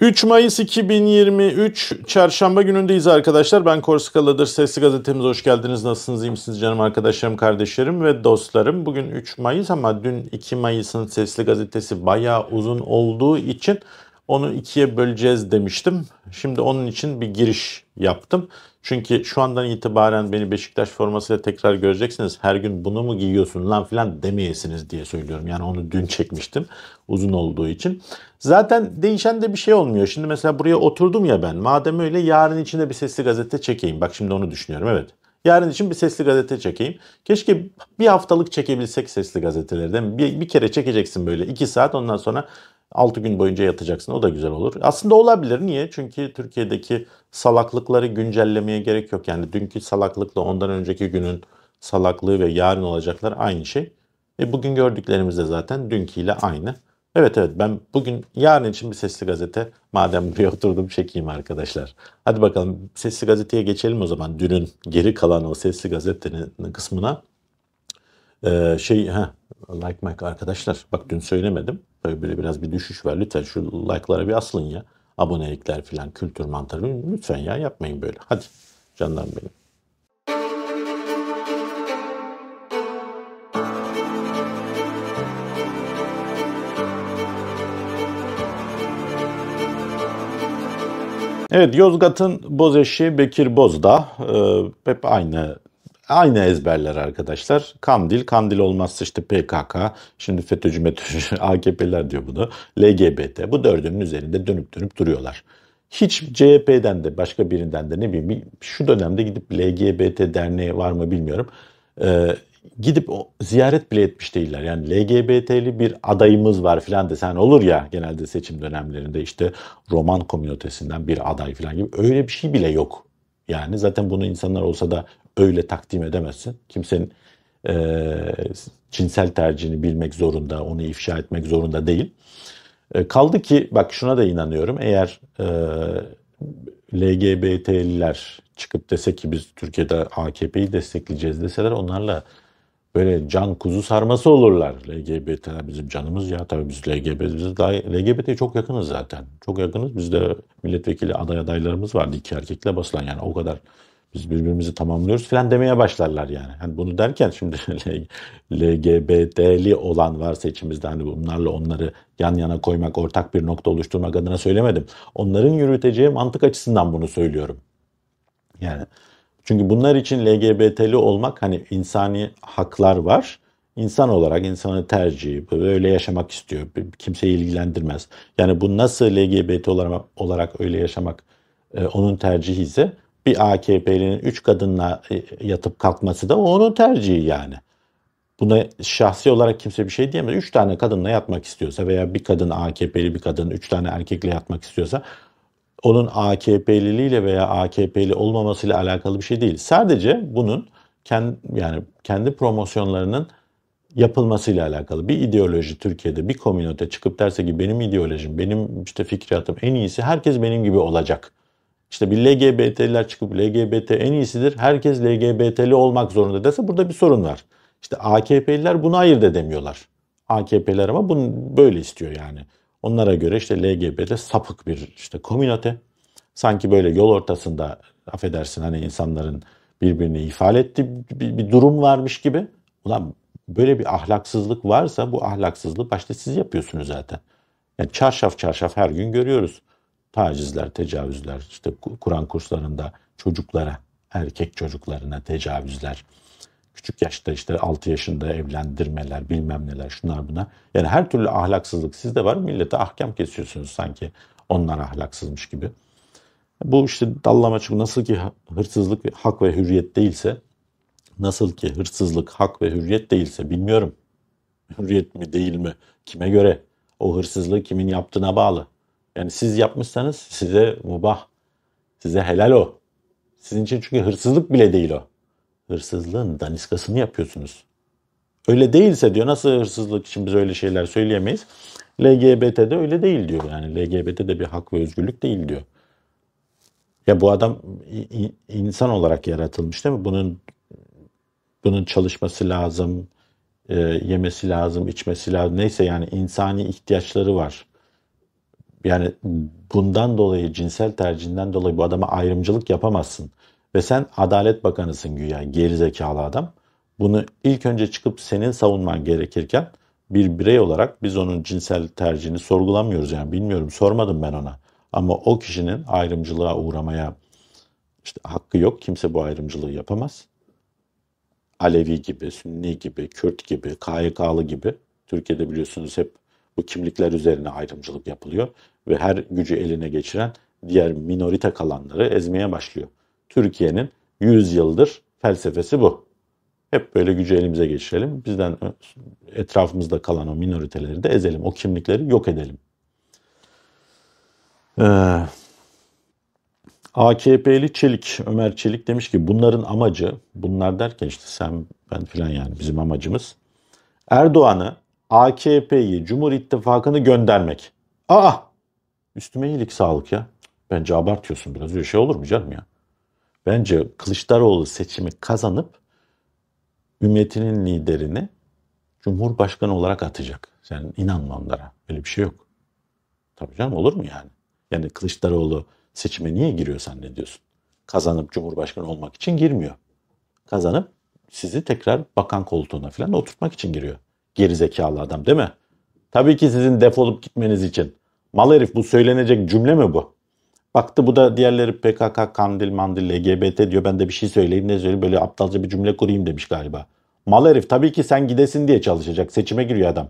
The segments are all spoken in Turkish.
3 Mayıs 2023 Çarşamba günündeyiz arkadaşlar. Ben Korsikalı'dır. Sesli Gazetemiz hoş geldiniz. Nasılsınız, iyi misiniz canım arkadaşlarım, kardeşlerim ve dostlarım. Bugün 3 Mayıs ama dün 2 Mayıs'ın Sesli Gazetesi bayağı uzun olduğu için onu ikiye böleceğiz demiştim. Şimdi onun için bir giriş yaptım. Çünkü şu andan itibaren beni Beşiktaş formasıyla tekrar göreceksiniz. Her gün bunu mu giyiyorsun lan filan demeyesiniz diye söylüyorum. Yani onu dün çekmiştim uzun olduğu için. Zaten değişen de bir şey olmuyor. Şimdi mesela buraya oturdum ya ben. Madem öyle yarın içinde bir sesli gazete çekeyim. Bak şimdi onu düşünüyorum evet. Yarın için bir sesli gazete çekeyim. Keşke bir haftalık çekebilsek sesli gazetelerden. Bir, bir kere çekeceksin böyle iki saat ondan sonra 6 gün boyunca yatacaksın. O da güzel olur. Aslında olabilir. Niye? Çünkü Türkiye'deki salaklıkları güncellemeye gerek yok. Yani dünkü salaklıkla ondan önceki günün salaklığı ve yarın olacaklar aynı şey. E bugün gördüklerimiz de zaten dünküyle aynı. Evet evet ben bugün yarın için bir sesli gazete madem buraya oturdum çekeyim arkadaşlar. Hadi bakalım sesli gazeteye geçelim o zaman dünün geri kalan o sesli gazetenin kısmına. Ee, şey ha like Mike arkadaşlar bak dün söylemedim. böyle biraz bir düşüş var. Lütfen şu like'lara bir aslın ya. Abonelikler filan kültür mantarı lütfen ya yapmayın böyle. Hadi canlarım benim. Evet Yozgat'ın bozeşi Bekir Bozdağ. Ee, hep aynı Aynı ezberler arkadaşlar. Kandil, kandil olmazsa işte PKK, şimdi FETÖ'cü, METÖ'cü, AKP'ler diyor bunu. LGBT bu dördünün üzerinde dönüp dönüp duruyorlar. Hiç CHP'den de başka birinden de ne bileyim şu dönemde gidip LGBT derneği var mı bilmiyorum. Ee, gidip o, ziyaret bile etmiş değiller. Yani LGBT'li bir adayımız var filan desen olur ya genelde seçim dönemlerinde işte Roman komünitesinden bir aday filan gibi öyle bir şey bile yok. Yani zaten bunu insanlar olsa da öyle takdim edemezsin. Kimsenin e, cinsel tercihini bilmek zorunda, onu ifşa etmek zorunda değil. E, kaldı ki bak şuna da inanıyorum. Eğer e, LGBT'liler çıkıp dese ki biz Türkiye'de AKP'yi destekleyeceğiz deseler onlarla böyle can kuzu sarması olurlar. LGBT'ler bizim canımız ya tabii biz LGBT biz daha LGBT'ye çok yakınız zaten. Çok yakınız. Bizde milletvekili aday adaylarımız vardı iki erkekle basılan yani o kadar biz birbirimizi tamamlıyoruz falan demeye başlarlar yani. Yani bunu derken şimdi LGBT'li olan varsa içimizde hani bunlarla onları yan yana koymak, ortak bir nokta oluşturmak adına söylemedim. Onların yürüteceği mantık açısından bunu söylüyorum. Yani çünkü bunlar için LGBT'li olmak hani insani haklar var. İnsan olarak insanın tercihi böyle yaşamak istiyor. Kimseyi ilgilendirmez. Yani bu nasıl LGBT olarak, olarak öyle yaşamak e, onun tercihi ise bir AKP'linin üç kadınla e, yatıp kalkması da onun tercihi yani. Buna şahsi olarak kimse bir şey diyemez. Üç tane kadınla yatmak istiyorsa veya bir kadın AKP'li bir kadın üç tane erkekle yatmak istiyorsa onun AKP'liliğiyle veya AKP'li olmamasıyla alakalı bir şey değil. Sadece bunun kendi, yani kendi promosyonlarının yapılmasıyla alakalı. Bir ideoloji Türkiye'de bir komünite çıkıp derse ki benim ideolojim, benim işte fikriyatım en iyisi herkes benim gibi olacak. İşte bir LGBT'liler çıkıp LGBT en iyisidir. Herkes LGBT'li olmak zorunda dese burada bir sorun var. İşte AKP'liler bunu ayırt edemiyorlar. AKP'ler ama bunu böyle istiyor yani. Onlara göre işte LGBT sapık bir işte komünate. Sanki böyle yol ortasında affedersin hani insanların birbirini ifade ettiği bir, bir durum varmış gibi. Ulan böyle bir ahlaksızlık varsa bu ahlaksızlığı başta siz yapıyorsunuz zaten. Yani çarşaf çarşaf her gün görüyoruz tacizler, tecavüzler, işte Kur'an kurslarında çocuklara, erkek çocuklarına tecavüzler, küçük yaşta işte 6 yaşında evlendirmeler, bilmem neler, şunlar buna. Yani her türlü ahlaksızlık sizde var, millete ahkam kesiyorsunuz sanki onlar ahlaksızmış gibi. Bu işte dallama çünkü nasıl ki hırsızlık hak ve hürriyet değilse, nasıl ki hırsızlık hak ve hürriyet değilse bilmiyorum. Hürriyet mi değil mi? Kime göre? O hırsızlığı kimin yaptığına bağlı. Yani siz yapmışsanız size mubah, size helal o. Sizin için çünkü hırsızlık bile değil o. Hırsızlığın daniskasını yapıyorsunuz. Öyle değilse diyor nasıl hırsızlık için biz öyle şeyler söyleyemeyiz. LGBT'de öyle değil diyor. Yani LGBT'de bir hak ve özgürlük değil diyor. Ya bu adam insan olarak yaratılmış değil mi? Bunun bunun çalışması lazım, e, yemesi lazım, içmesi lazım. Neyse yani insani ihtiyaçları var yani bundan dolayı cinsel tercihinden dolayı bu adama ayrımcılık yapamazsın. Ve sen Adalet Bakanısın güya gerizekalı adam. Bunu ilk önce çıkıp senin savunman gerekirken bir birey olarak biz onun cinsel tercihini sorgulamıyoruz yani bilmiyorum sormadım ben ona. Ama o kişinin ayrımcılığa uğramaya işte hakkı yok. Kimse bu ayrımcılığı yapamaz. Alevi gibi, Sünni gibi, Kürt gibi, KYK'lı gibi Türkiye'de biliyorsunuz hep bu kimlikler üzerine ayrımcılık yapılıyor ve her gücü eline geçiren diğer minorite kalanları ezmeye başlıyor. Türkiye'nin 100 yıldır felsefesi bu. Hep böyle gücü elimize geçirelim. Bizden e, etrafımızda kalan o minoriteleri de ezelim. O kimlikleri yok edelim. Ee, AKP'li Çelik, Ömer Çelik demiş ki bunların amacı, bunlar derken işte sen ben filan yani bizim amacımız Erdoğan'ı AKP'yi, Cumhur İttifakı'nı göndermek. Aa! Üstüme iyilik sağlık ya. Bence abartıyorsun biraz. Öyle şey olur mu canım ya? Bence Kılıçdaroğlu seçimi kazanıp ümmetinin liderini Cumhurbaşkanı olarak atacak. Sen yani inanma onlara. Öyle bir şey yok. Tabii canım olur mu yani? Yani Kılıçdaroğlu seçime niye giriyor sen ne diyorsun? Kazanıp Cumhurbaşkanı olmak için girmiyor. Kazanıp sizi tekrar bakan koltuğuna falan oturtmak için giriyor. Gerizekalı adam değil mi? Tabii ki sizin defolup gitmeniz için. Mal herif bu söylenecek cümle mi bu? Baktı bu da diğerleri PKK, Kandil, Mandil, LGBT diyor. Ben de bir şey söyleyeyim ne söyleyeyim böyle aptalca bir cümle kurayım demiş galiba. Mal herif tabii ki sen gidesin diye çalışacak. Seçime giriyor adam.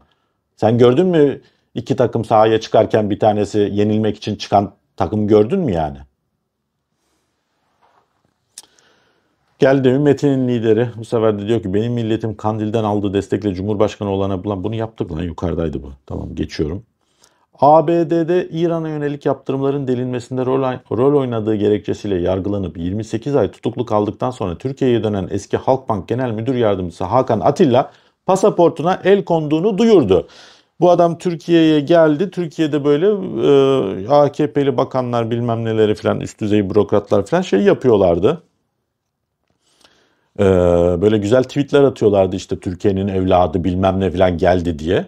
Sen gördün mü iki takım sahaya çıkarken bir tanesi yenilmek için çıkan takım gördün mü yani? Geldi Metin'in lideri bu sefer de diyor ki benim milletim Kandil'den aldığı destekle Cumhurbaşkanı olana bulan bunu yaptık lan yukarıdaydı bu. Tamam geçiyorum. ABD'de İran'a yönelik yaptırımların delinmesinde rol, rol oynadığı gerekçesiyle yargılanıp 28 ay tutuklu kaldıktan sonra Türkiye'ye dönen eski Halkbank Genel Müdür Yardımcısı Hakan Atilla pasaportuna el konduğunu duyurdu. Bu adam Türkiye'ye geldi. Türkiye'de böyle e, AKP'li bakanlar bilmem neleri falan üst düzey bürokratlar falan şey yapıyorlardı. Ee, böyle güzel tweetler atıyorlardı işte Türkiye'nin evladı bilmem ne falan geldi diye.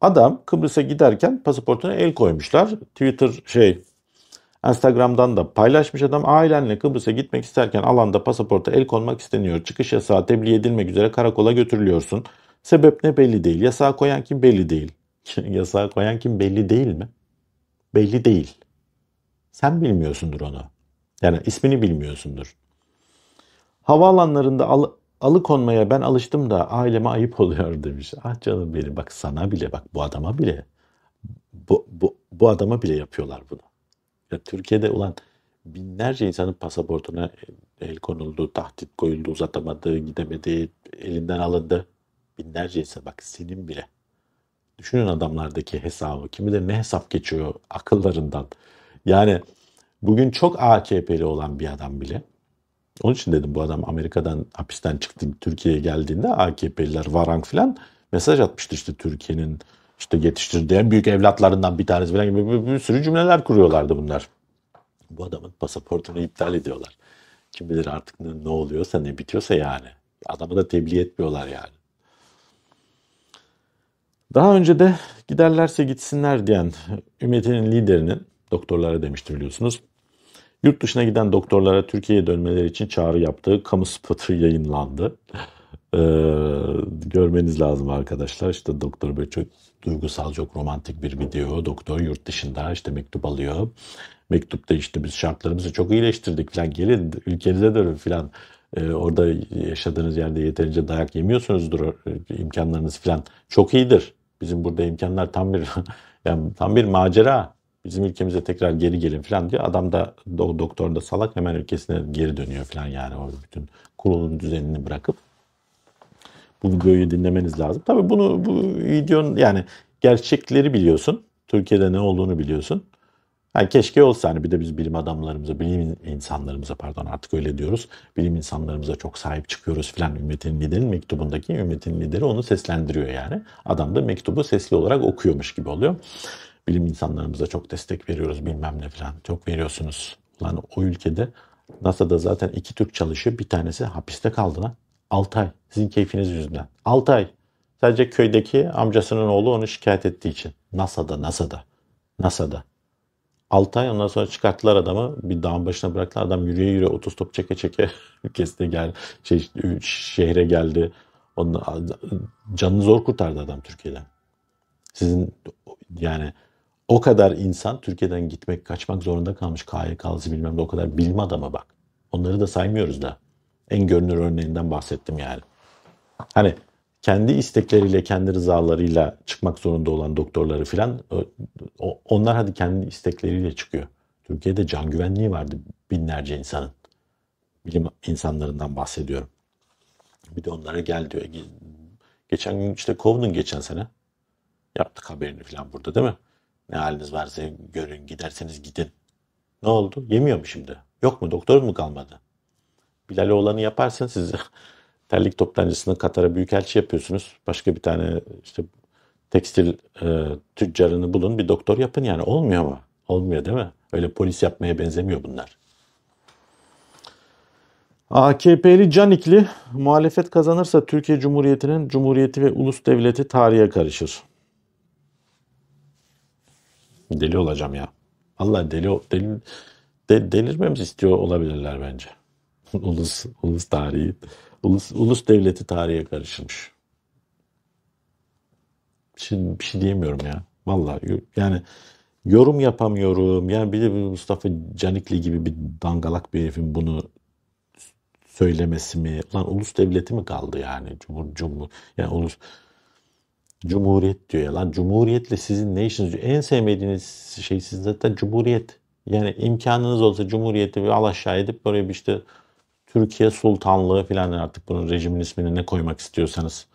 Adam Kıbrıs'a giderken pasaportuna el koymuşlar. Twitter şey Instagram'dan da paylaşmış adam ailenle Kıbrıs'a gitmek isterken alanda pasaporta el konmak isteniyor. Çıkış yasağı tebliğ edilmek üzere karakola götürülüyorsun. Sebep ne belli değil. Yasağı koyan kim belli değil. yasağı koyan kim belli değil mi? Belli değil. Sen bilmiyorsundur onu. Yani ismini bilmiyorsundur. Havaalanlarında al, alıkonmaya ben alıştım da aileme ayıp oluyor demiş. Ah canım benim bak sana bile bak bu adama bile bu, bu, bu adama bile yapıyorlar bunu. Ya Türkiye'de ulan binlerce insanın pasaportuna el konuldu, tahtit koyuldu, uzatamadı, gidemedi, elinden alındı. Binlerce insan bak senin bile. Düşünün adamlardaki hesabı. Kimi de ne hesap geçiyor akıllarından. Yani bugün çok AKP'li olan bir adam bile onun için dedim bu adam Amerika'dan hapisten çıktı Türkiye'ye geldiğinde AKP'liler Varank filan mesaj atmıştı işte Türkiye'nin işte yetiştirdiği en büyük evlatlarından bir tanesi falan gibi bir, bir, bir sürü cümleler kuruyorlardı bunlar. Bu adamın pasaportunu iptal ediyorlar. Kim bilir artık ne, ne oluyorsa ne bitiyorsa yani. Adamı da tebliğ etmiyorlar yani. Daha önce de giderlerse gitsinler diyen Ümmet'in liderinin doktorlara demiştir biliyorsunuz. Yurt dışına giden doktorlara Türkiye'ye dönmeleri için çağrı yaptığı kamu spotu yayınlandı. Ee, görmeniz lazım arkadaşlar. İşte doktor böyle çok duygusal, çok romantik bir video. Doktor yurt dışında işte mektup alıyor. Mektupta işte biz şartlarımızı çok iyileştirdik falan. Gelin ülkenize dönün falan. Ee, orada yaşadığınız yerde yeterince dayak yemiyorsunuzdur. E, imkanlarınız falan çok iyidir. Bizim burada imkanlar tam bir yani tam bir macera bizim ülkemize tekrar geri gelin falan diyor. Adam da o doktor da salak hemen ülkesine geri dönüyor falan yani o bütün kurulun düzenini bırakıp. Bu videoyu dinlemeniz lazım. Tabii bunu bu videonun yani gerçekleri biliyorsun. Türkiye'de ne olduğunu biliyorsun. Yani keşke olsa hani bir de biz bilim adamlarımıza, bilim insanlarımıza pardon artık öyle diyoruz. Bilim insanlarımıza çok sahip çıkıyoruz filan ümmetin liderinin mektubundaki ümmetin lideri onu seslendiriyor yani. Adam da mektubu sesli olarak okuyormuş gibi oluyor bilim insanlarımıza çok destek veriyoruz bilmem ne falan. Çok veriyorsunuz. Lan o ülkede NASA'da zaten iki Türk çalışıyor. Bir tanesi hapiste kaldı lan. 6 ay. Sizin keyfiniz yüzünden. 6 ay. Sadece köydeki amcasının oğlu onu şikayet ettiği için. NASA'da, NASA'da. NASA'da. 6 ay ondan sonra çıkarttılar adamı. Bir dağın başına bıraktılar. Adam yürüye yürüye otostop çeke çeke ülkesine geldi. Şey, şehre geldi. Onun, canını zor kurtardı adam Türkiye'den. Sizin yani o kadar insan Türkiye'den gitmek, kaçmak zorunda kalmış. KYK'lısı bilmem ne o kadar bilim adamı bak. Onları da saymıyoruz da. En görünür örneğinden bahsettim yani. Hani kendi istekleriyle, kendi rızalarıyla çıkmak zorunda olan doktorları filan onlar hadi kendi istekleriyle çıkıyor. Türkiye'de can güvenliği vardı binlerce insanın. Bilim insanlarından bahsediyorum. Bir de onlara gel diyor. Geçen gün işte kovdun geçen sene. Yaptık haberini filan burada değil mi? Ne haliniz varsa görün, giderseniz gidin. Ne oldu? Yemiyor mu şimdi? Yok mu? Doktor mu kalmadı? Bilal oğlanı yaparsın siz terlik toptancısını Katar'a büyükelçi yapıyorsunuz. Başka bir tane işte tekstil e, tüccarını bulun bir doktor yapın yani olmuyor mu? Olmuyor değil mi? Öyle polis yapmaya benzemiyor bunlar. AKP'li Canikli muhalefet kazanırsa Türkiye Cumhuriyeti'nin Cumhuriyeti ve Ulus Devleti tarihe karışır. Deli olacağım ya. Allah deli, deli de, delirmemizi istiyor olabilirler bence. ulus, ulus tarihi, ulus, ulus devleti tarihe karışmış. Şimdi şey, bir şey diyemiyorum ya. Vallahi yani yorum yapamıyorum. Yani bir de Mustafa Canikli gibi bir dangalak bir herifin bunu söylemesi mi? Lan ulus devleti mi kaldı yani? Cumhur, cumhur yani ulus Cumhuriyet diyor ya. Lan cumhuriyetle sizin ne işiniz diyor. En sevmediğiniz şey sizin zaten cumhuriyet. Yani imkanınız olsa cumhuriyeti bir al aşağı edip böyle bir işte Türkiye Sultanlığı falan artık bunun rejimin ismini ne koymak istiyorsanız.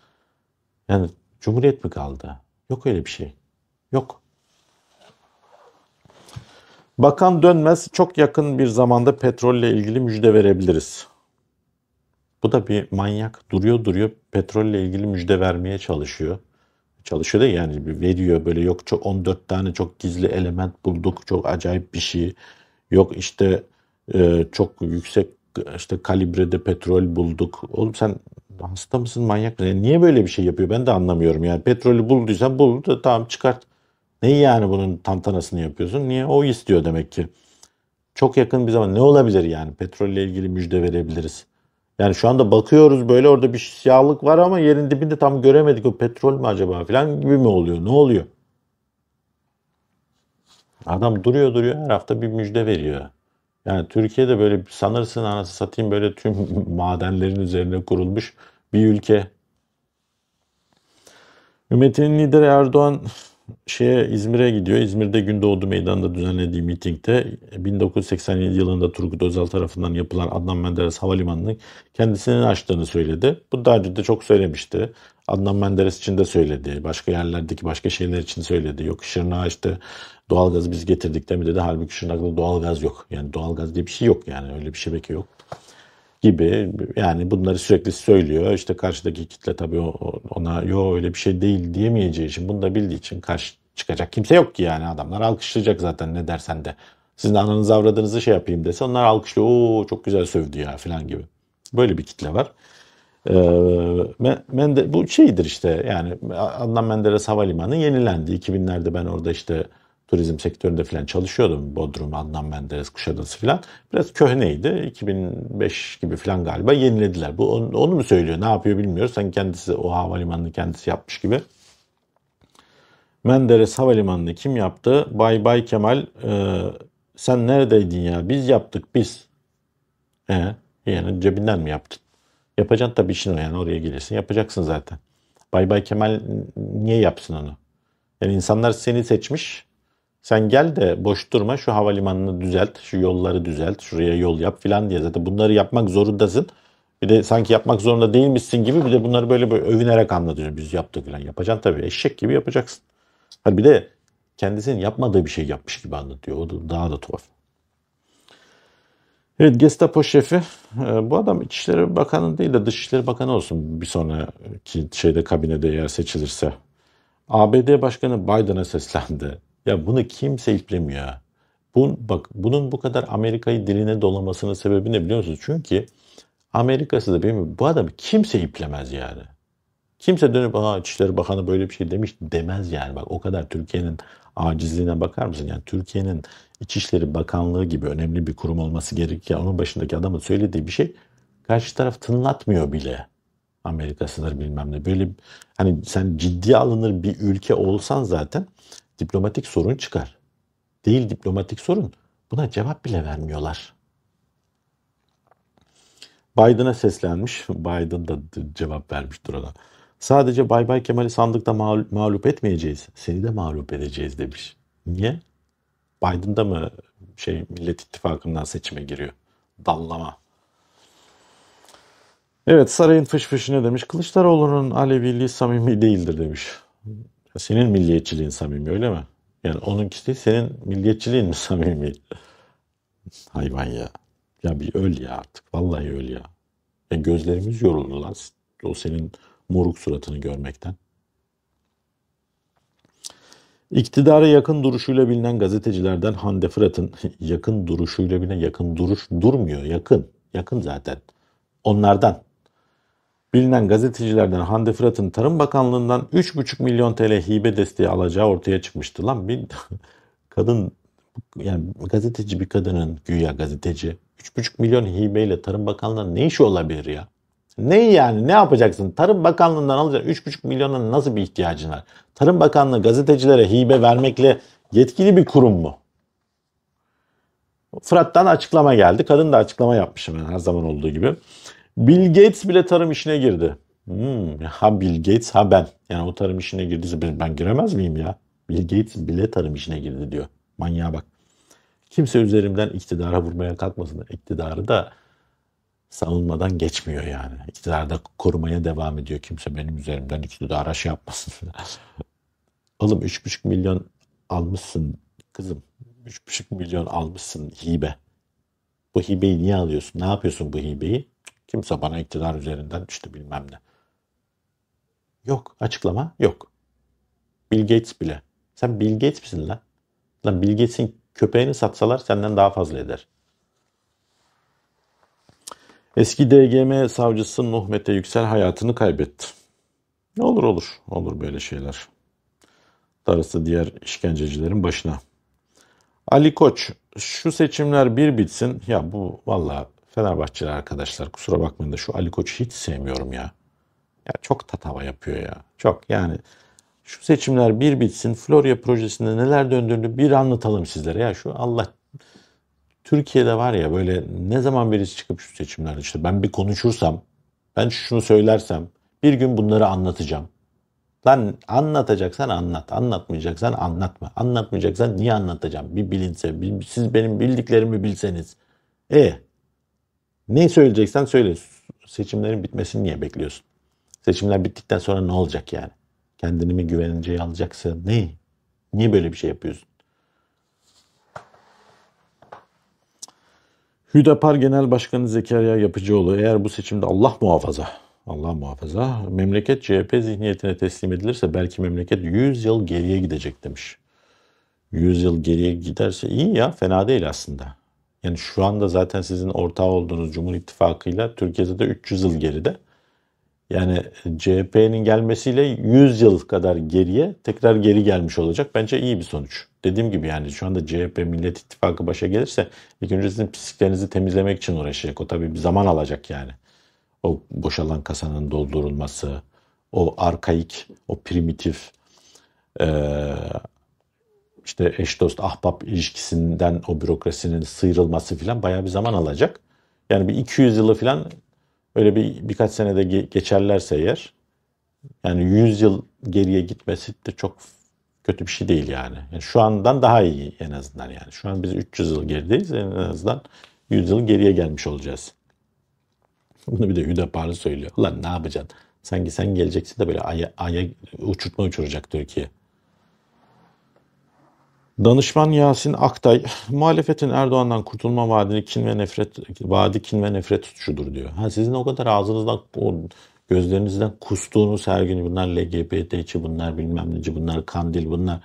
Yani cumhuriyet mi kaldı? Yok öyle bir şey. Yok. Bakan dönmez çok yakın bir zamanda petrolle ilgili müjde verebiliriz. Bu da bir manyak duruyor duruyor petrolle ilgili müjde vermeye çalışıyor çalışıyor da yani veriyor böyle yok çok 14 tane çok gizli element bulduk çok acayip bir şey yok işte e, çok yüksek işte kalibrede petrol bulduk oğlum sen hasta mısın manyak mısın yani niye böyle bir şey yapıyor ben de anlamıyorum yani petrolü bulduysan bul da tamam çıkart ne yani bunun tantanasını yapıyorsun niye o istiyor demek ki çok yakın bir zaman ne olabilir yani petrolle ilgili müjde verebiliriz yani şu anda bakıyoruz böyle orada bir siyahlık var ama yerin dibinde tam göremedik o petrol mü acaba falan gibi mi oluyor? Ne oluyor? Adam duruyor duruyor her hafta bir müjde veriyor. Yani Türkiye'de böyle sanırsın anası satayım böyle tüm madenlerin üzerine kurulmuş bir ülke. Ümmetinin lideri Erdoğan şeye İzmir'e gidiyor. İzmir'de Gündoğdu Meydanı'nda düzenlediği mitingde 1987 e, yılında Turgut Özal tarafından yapılan Adnan Menderes Havalimanı'nın kendisinin açtığını söyledi. Bu daha önce de çok söylemişti. Adnan Menderes için de söyledi. Başka yerlerdeki başka şeyler için söyledi. Yok Şırnağa işte doğalgaz biz getirdik de mi dedi. Halbuki Şırnak'ta doğalgaz yok. Yani doğalgaz diye bir şey yok yani. Öyle bir şebeke yok gibi yani bunları sürekli söylüyor. İşte karşıdaki kitle tabii ona yo öyle bir şey değil diyemeyeceği için bunu da bildiği için karşı çıkacak kimse yok ki yani adamlar alkışlayacak zaten ne dersen de. Sizin ananız avradınızı şey yapayım dese onlar alkışlıyor. Oo çok güzel sövdü ya falan gibi. Böyle bir kitle var. Ee, Mende, bu şeydir işte yani Adnan Menderes Havalimanı yenilendi. 2000'lerde ben orada işte turizm sektöründe falan çalışıyordum. Bodrum, Adnan Menderes, Kuşadası falan. Biraz köhneydi. 2005 gibi falan galiba yenilediler. Bu onu, onu mu söylüyor? Ne yapıyor bilmiyoruz. Sanki kendisi o havalimanını kendisi yapmış gibi. Menderes Havalimanı'nı kim yaptı? Bay Bay Kemal e, sen neredeydin ya? Biz yaptık biz. E, yani cebinden mi yaptın? Yapacaksın tabii işin o yani oraya gelirsin yapacaksın zaten. Bay Bay Kemal niye yapsın onu? Yani insanlar seni seçmiş sen gel de boş durma şu havalimanını düzelt, şu yolları düzelt, şuraya yol yap filan diye zaten bunları yapmak zorundasın. Bir de sanki yapmak zorunda değilmişsin gibi bir de bunları böyle, böyle övünerek anlatıyorsun. Biz yaptık filan. Yapacaksın tabii. Eşek gibi yapacaksın. Hani bir de kendisinin yapmadığı bir şey yapmış gibi anlatıyor. O da daha da tuhaf. Evet Gestapo şefi ee, bu adam İçişleri Bakanı değil de Dışişleri Bakanı olsun bir sonraki şeyde kabinede eğer seçilirse. ABD Başkanı Biden'a seslendi. Ya bunu kimse iplemiyor ha. Bun, bak bunun bu kadar Amerika'yı diline dolamasının sebebi ne biliyor musunuz? Çünkü Amerika'sı da benim bu adamı kimse iplemez yani. Kimse dönüp aa İçişleri Bakanı böyle bir şey demiş demez yani. Bak o kadar Türkiye'nin acizliğine bakar mısın? Yani Türkiye'nin İçişleri Bakanlığı gibi önemli bir kurum olması gerekirken onun başındaki adamın söylediği bir şey karşı taraf tınlatmıyor bile. Amerika'sıdır bilmem ne. Böyle hani sen ciddi alınır bir ülke olsan zaten diplomatik sorun çıkar. Değil diplomatik sorun. Buna cevap bile vermiyorlar. Biden'a seslenmiş. Biden da cevap vermiş durana. Sadece Bay Bay Kemal'i sandıkta mağlup etmeyeceğiz. Seni de mağlup edeceğiz demiş. Niye? Biden da mı şey Millet İttifakı'ndan seçime giriyor? Dallama. Evet sarayın fış fışfışı ne demiş? Kılıçdaroğlu'nun Aleviliği samimi değildir demiş. Senin milliyetçiliğin samimi öyle mi? Yani onunki değil, senin milliyetçiliğin mi samimi? Hayvan ya. Ya bir öl ya artık. Vallahi öl ya. Yani gözlerimiz yoruldu lan. O senin moruk suratını görmekten. İktidara yakın duruşuyla bilinen gazetecilerden Hande Fırat'ın yakın duruşuyla bilinen yakın duruş durmuyor. Yakın. Yakın zaten. Onlardan bilinen gazetecilerden Hande Fırat'ın Tarım Bakanlığı'ndan 3,5 milyon TL hibe desteği alacağı ortaya çıkmıştı. Lan bir kadın yani gazeteci bir kadının güya gazeteci 3,5 milyon hibeyle Tarım Bakanlığı'ndan ne işi olabilir ya? Ne yani ne yapacaksın? Tarım Bakanlığı'ndan alacaksın 3,5 milyonun nasıl bir ihtiyacın var? Tarım Bakanlığı gazetecilere hibe vermekle yetkili bir kurum mu? Fırat'tan açıklama geldi. Kadın da açıklama yapmış hemen her zaman olduğu gibi. Bill Gates bile tarım işine girdi. Hmm, ha Bill Gates ha ben. Yani o tarım işine girdiyse ben, ben giremez miyim ya? Bill Gates bile tarım işine girdi diyor. Manyağa bak. Kimse üzerimden iktidara vurmaya kalkmasın. İktidarı da savunmadan geçmiyor yani. İktidarda korumaya devam ediyor. Kimse benim üzerimden iktidara şey yapmasın. Oğlum 3,5 milyon almışsın kızım. 3,5 milyon almışsın hibe. Bu hibeyi niye alıyorsun? Ne yapıyorsun bu hibeyi? Kimse bana iktidar üzerinden işte bilmem ne. Yok. Açıklama yok. Bill Gates bile. Sen Bill Gates misin lan? Lan Bill Gates'in köpeğini satsalar senden daha fazla eder. Eski DGM savcısı Nuh Yüksel hayatını kaybetti. Ne olur olur. Olur böyle şeyler. Darısı diğer işkencecilerin başına. Ali Koç şu seçimler bir bitsin. Ya bu valla Fenerbahçeli arkadaşlar kusura bakmayın da şu Ali Koç'u hiç sevmiyorum ya. Ya çok tatava yapıyor ya. Çok yani şu seçimler bir bitsin. Florya projesinde neler döndüğünü bir anlatalım sizlere. Ya şu Allah Türkiye'de var ya böyle ne zaman birisi çıkıp şu seçimlerde işte ben bir konuşursam, ben şunu söylersem bir gün bunları anlatacağım. Lan anlatacaksan anlat, anlatmayacaksan anlatma. Anlatmayacaksan niye anlatacağım? Bir bilinse, bir, siz benim bildiklerimi bilseniz. E ne söyleyeceksen söyle. Seçimlerin bitmesini niye bekliyorsun? Seçimler bittikten sonra ne olacak yani? Kendini mi güvenceye alacaksın? Ne? Niye böyle bir şey yapıyorsun? Hüdapar Genel Başkanı Zekeriya Yapıcıoğlu eğer bu seçimde Allah muhafaza Allah muhafaza memleket CHP zihniyetine teslim edilirse belki memleket 100 yıl geriye gidecek demiş. 100 yıl geriye giderse iyi ya fena değil aslında. Yani şu anda zaten sizin ortağı olduğunuz Cumhur İttifakı'yla Türkiye'de de 300 yıl geride. Yani CHP'nin gelmesiyle 100 yıl kadar geriye tekrar geri gelmiş olacak. Bence iyi bir sonuç. Dediğim gibi yani şu anda CHP Millet İttifakı başa gelirse ilk önce sizin pisliklerinizi temizlemek için uğraşacak. O tabii bir zaman alacak yani. O boşalan kasanın doldurulması, o arkaik, o primitif e, işte eş dost ahbap ilişkisinden o bürokrasinin sıyrılması filan bayağı bir zaman alacak. Yani bir 200 yılı filan öyle bir birkaç senede geçerlerse eğer yani 100 yıl geriye gitmesi de çok kötü bir şey değil yani. yani. Şu andan daha iyi en azından yani. Şu an biz 300 yıl gerideyiz en azından 100 yıl geriye gelmiş olacağız. Bunu bir de Hüdapar'ı söylüyor. Ulan ne yapacaksın? Sanki sen geleceksin de böyle aya, aya uçurtma uçuracak Türkiye. Danışman Yasin Aktay, muhalefetin Erdoğan'dan kurtulma vaadini kin ve nefret, vaadi kin ve nefret tutuşudur diyor. Ha, sizin o kadar ağzınızdan, o gözlerinizden kustuğunuz her gün bunlar LGBT'ci, bunlar bilmem neci, bunlar kandil, bunlar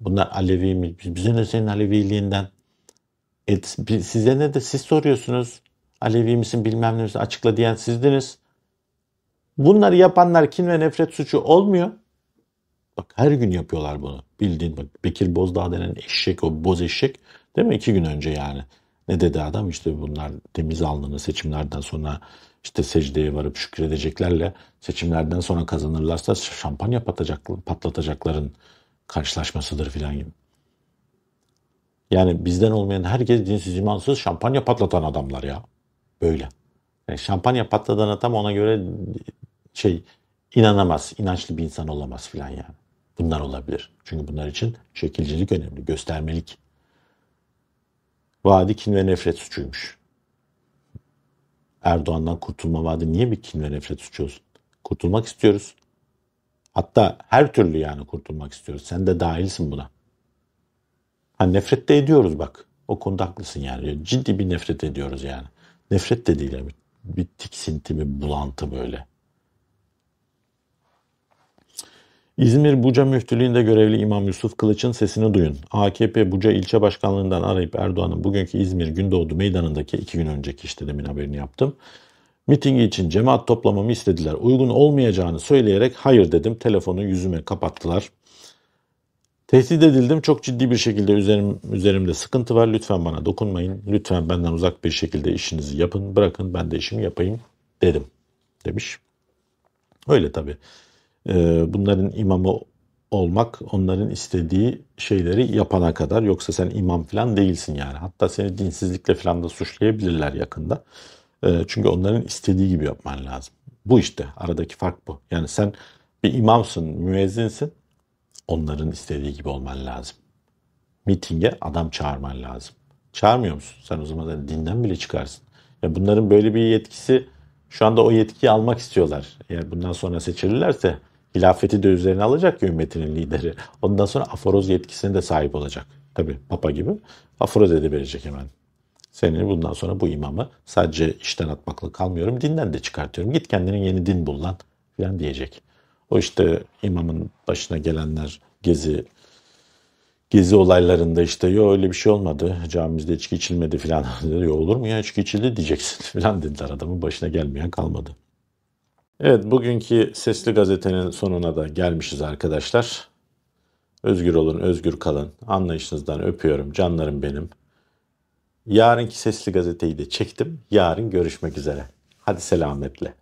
bunlar Alevi mi? Bize ne senin Aleviliğinden? E, size ne de siz soruyorsunuz. Alevi misin bilmem ne misin açıkla diyen sizdiniz. Bunları yapanlar kin ve nefret suçu olmuyor. Bak her gün yapıyorlar bunu. Bildiğin bak Bekir Bozdağ denen eşek o boz eşek. Değil mi? İki gün önce yani. Ne dedi adam? işte bunlar temiz alnını seçimlerden sonra işte secdeye varıp şükredeceklerle seçimlerden sonra kazanırlarsa şampanya patacak, patlatacakların karşılaşmasıdır filan gibi. Yani bizden olmayan herkes dinsiz imansız şampanya patlatan adamlar ya. Böyle. Yani şampanya patlatan adam ona göre şey inanamaz, inançlı bir insan olamaz filan yani bunlar olabilir. Çünkü bunlar için şekilcilik önemli, göstermelik. Vaadi kin ve nefret suçuymuş. Erdoğan'dan kurtulma vaadi niye bir kin ve nefret suçu olsun? Kurtulmak istiyoruz. Hatta her türlü yani kurtulmak istiyoruz. Sen de dahilsin buna. Ha nefret de ediyoruz bak. O konuda haklısın yani. Ciddi bir nefret ediyoruz yani. Nefret de değil yani. Bir tiksinti, bir bulantı böyle. İzmir Buca Müftülüğü'nde görevli İmam Yusuf Kılıç'ın sesini duyun. AKP Buca İlçe Başkanlığından arayıp Erdoğan'ın bugünkü İzmir Gündoğdu Meydanı'ndaki iki gün önceki işte demin haberini yaptım. Mitingi için cemaat toplamamı istediler. Uygun olmayacağını söyleyerek hayır dedim. Telefonu yüzüme kapattılar. Tehdit edildim. Çok ciddi bir şekilde üzerim, üzerimde sıkıntı var. Lütfen bana dokunmayın. Lütfen benden uzak bir şekilde işinizi yapın. Bırakın ben de işimi yapayım dedim demiş. Öyle tabii. Ee, bunların imamı olmak onların istediği şeyleri yapana kadar. Yoksa sen imam falan değilsin yani. Hatta seni dinsizlikle falan da suçlayabilirler yakında. Ee, çünkü onların istediği gibi yapman lazım. Bu işte aradaki fark bu. Yani sen bir imamsın, müezzinsin. Onların istediği gibi olman lazım. Mitinge adam çağırman lazım. Çağırmıyor musun? Sen o zaman dinden bile çıkarsın. Ya bunların böyle bir yetkisi şu anda o yetkiyi almak istiyorlar. Eğer bundan sonra seçilirlerse Hilafeti de üzerine alacak ya ümmetinin lideri. Ondan sonra aforoz yetkisine de sahip olacak. Tabi papa gibi aforoz ediverecek hemen. Seni bundan sonra bu imamı sadece işten atmakla kalmıyorum dinden de çıkartıyorum. Git kendinin yeni din bul lan filan diyecek. O işte imamın başına gelenler gezi gezi olaylarında işte yo öyle bir şey olmadı. Camimizde içki içilmedi filan. yo olur mu ya içki içildi diyeceksin filan dediler adamın başına gelmeyen kalmadı. Evet bugünkü Sesli Gazete'nin sonuna da gelmişiz arkadaşlar. Özgür olun, özgür kalın. Anlayışınızdan öpüyorum. Canlarım benim. Yarınki Sesli Gazete'yi de çektim. Yarın görüşmek üzere. Hadi selametle.